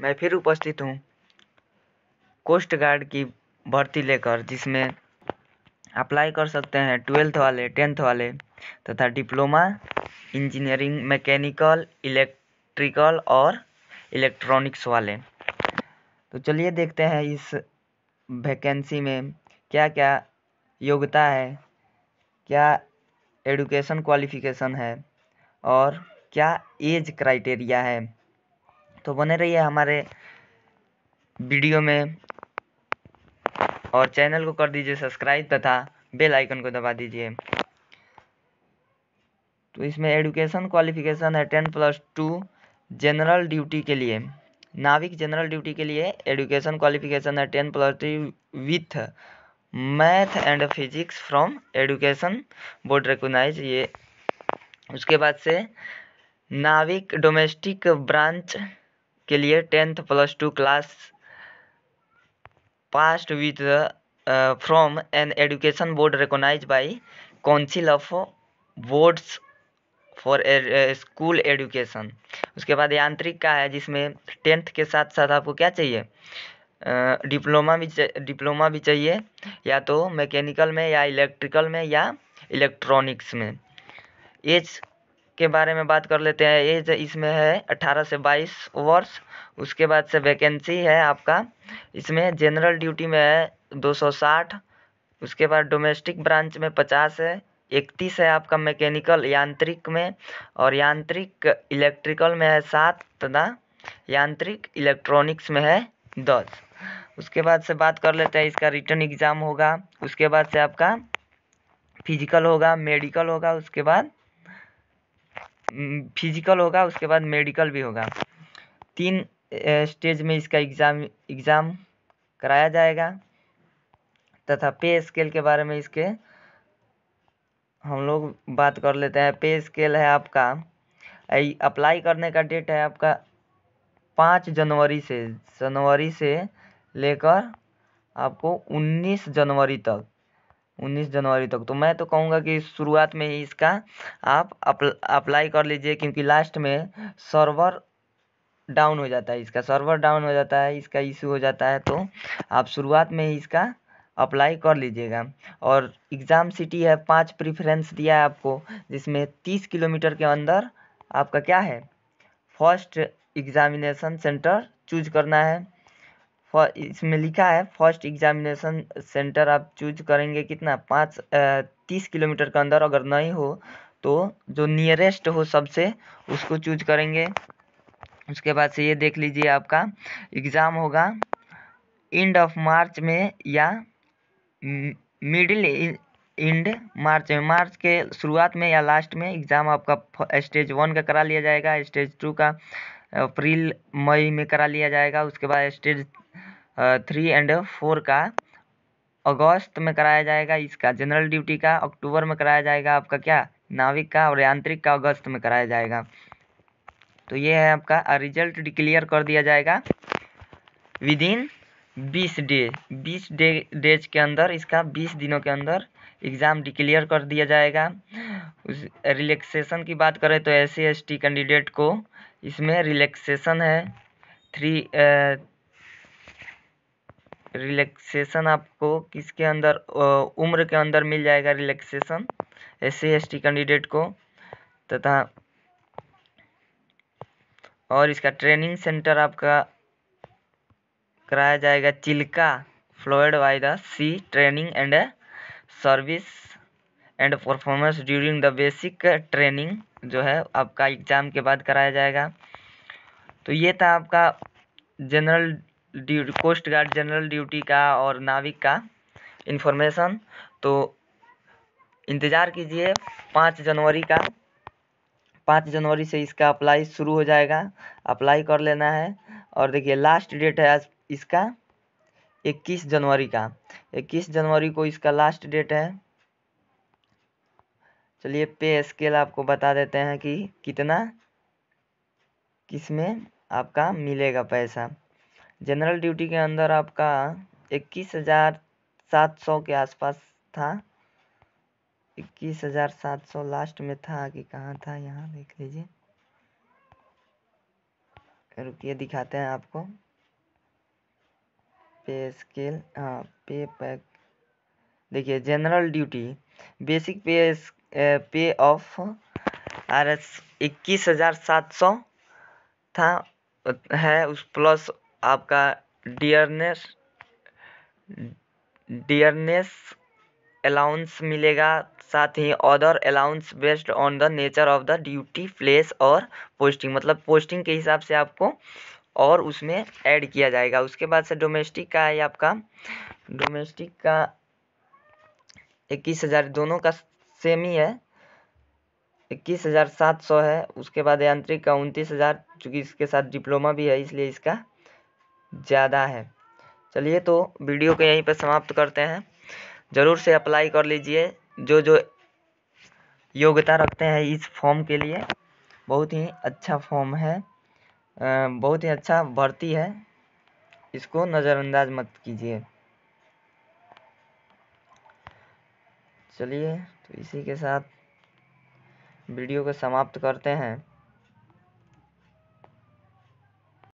मैं फिर उपस्थित हूँ कोस्ट गार्ड की भर्ती लेकर जिसमें अप्लाई कर सकते हैं ट्वेल्थ वाले टेंथ वाले तथा डिप्लोमा इंजीनियरिंग मैकेनिकल इलेक्ट्रिकल और इलेक्ट्रॉनिक्स वाले तो चलिए देखते हैं इस वैकेंसी में क्या क्या योग्यता है क्या एडुकेशन क्वालिफिकेशन है और क्या एज क्राइटेरिया है तो बने रहिए हमारे वीडियो में और चैनल को कर दीजिए सब्सक्राइब तथा बेल आइकन को दबा दीजिए तो इसमें एडुकेशन क्वालिफिकेशन है ten plus two general duty के लिए नाविक जनरल ड्यूटी के लिए एडुकेशन क्वालिफिकेशन है ten plus three with math and physics from education board recognise ये उसके बाद से नाविक डोमेस्टिक ब्रांच के लिए tenth plus two class passed with from an education board recognise by council of boards for school education उसके बाद यांत्रिक का है जिसमें टेंथ के साथ साथ आपको क्या चाहिए डिप्लोमा भी डिप्लोमा भी चाहिए या तो मैकेनिकल में या इलेक्ट्रिकल में या इलेक्ट्रॉनिक्स में एज के बारे में बात कर लेते हैं एज इसमें है अठारह से बाईस वर्ष उसके बाद से वैकेंसी है आपका इसमें जनरल ड्यूटी में है दो सौ साठ उसके बाद डोमेस्टिक ब्रांच में पचास है इकतीस है आपका मैकेनिकल यांत्रिक में और यांत्रिक इलेक्ट्रिकल में है सात तथा यांत्रिक इलेक्ट्रॉनिक्स में है दस उसके बाद से बात कर लेते हैं इसका रिटर्न एग्ज़ाम होगा उसके बाद से आपका फिजिकल होगा मेडिकल होगा उसके बाद फिजिकल हम्म, होगा उसके बाद मेडिकल भी होगा तीन स्टेज में इसका एग्ज़ाम एग्ज़ाम कराया जाएगा तथा पे स्केल के बारे में इसके हम लोग बात कर लेते हैं पे स्केल है आपका अप्लाई करने का डेट है आपका पाँच जनवरी से जनवरी से लेकर आपको उन्नीस जनवरी तक उन्नीस जनवरी तक तो मैं तो कहूँगा कि शुरुआत में ही इसका आप अप्लाई कर लीजिए क्योंकि लास्ट में सर्वर डाउन हो जाता है इसका सर्वर डाउन हो जाता है इसका इशू हो जाता है तो आप शुरुआत में ही इसका अप्लाई कर लीजिएगा और एग्ज़ाम सिटी है पांच प्रिफ्रेंस दिया है आपको जिसमें तीस किलोमीटर के अंदर आपका क्या है फर्स्ट एग्ज़ामिनेशन सेंटर चूज करना है इसमें लिखा है फर्स्ट एग्जामिनेशन सेंटर आप चूज करेंगे कितना पाँच तीस किलोमीटर के अंदर अगर नहीं हो तो जो नियरेस्ट हो सबसे उसको चूज करेंगे उसके बाद से ये देख लीजिए आपका एग्ज़ाम होगा एंड ऑफ मार्च में या मिडिल एंड मार्च में मार्च के शुरुआत में या लास्ट में एग्ज़ाम आपका स्टेज वन का करा लिया जाएगा स्टेज टू का अप्रैल मई में करा लिया जाएगा उसके बाद स्टेज थ्री एंड फोर का अगस्त में कराया जाएगा इसका जनरल ड्यूटी का अक्टूबर में कराया जाएगा आपका क्या नाविक का और यांत्रिक का अगस्त में कराया जाएगा तो ये है आपका रिजल्ट डिक्लेयर कर दिया जाएगा विद इन बीस डे बीस डे डेज के अंदर इसका बीस दिनों के अंदर एग्ज़ाम डिक्लेयर कर दिया जाएगा उस रिलैक्सेशन की बात करें तो एस सी कैंडिडेट को इसमें रिलैक्सेशन है थ्री रिलैक्सेशन आपको किसके अंदर उम्र के अंदर मिल जाएगा रिलैक्सेशन एस सी कैंडिडेट को तथा और इसका ट्रेनिंग सेंटर आपका कराया जाएगा Chilka followed by the sea training and service and performance during the basic training जो है आपका एग्ज़ाम के बाद कराया जाएगा तो ये था आपका general duty coast guard general duty का और नाविक का इन्फॉर्मेशन तो इंतज़ार कीजिए पाँच जनवरी का पाँच जनवरी से इसका अप्लाई शुरू हो जाएगा अप्लाई कर लेना है और देखिए लास्ट डेट है आज इसका 21 जनवरी का 21 जनवरी को इसका लास्ट डेट है चलिए पे स्केल आपको बता देते हैं कि कितना किस में आपका मिलेगा पैसा जनरल ड्यूटी के अंदर आपका 21,700 के आसपास था 21,700 लास्ट में था कि कहाँ था यहाँ देख लीजिए रुकिए दिखाते हैं आपको पे स्केल हाँ पे पैक देखिए जनरल ड्यूटी बेसिक पे पे ऑफ आर एस इक्कीस हज़ार सात सौ था है उस प्लस आपका डियरनेस डियरनेस अलाउंस मिलेगा साथ ही other allowance based on the nature of the duty place और पोस्टिंग मतलब पोस्टिंग के हिसाब से आपको और उसमें ऐड किया जाएगा उसके बाद से डोमेस्टिक का है आपका डोमेस्टिक का इक्कीस हज़ार दोनों का सेम ही है इक्कीस हज़ार सात सौ है उसके बाद यांत्रिक का उनतीस हज़ार चूँकि इसके साथ डिप्लोमा भी है इसलिए इसका ज़्यादा है चलिए तो वीडियो को यहीं पर समाप्त करते हैं ज़रूर से अप्लाई कर लीजिए जो जो योग्यता रखते हैं इस फॉर्म के लिए बहुत ही अच्छा फॉर्म है बहुत ही अच्छा भर्ती है इसको नज़रअंदाज मत कीजिए चलिए तो इसी के साथ वीडियो को समाप्त करते हैं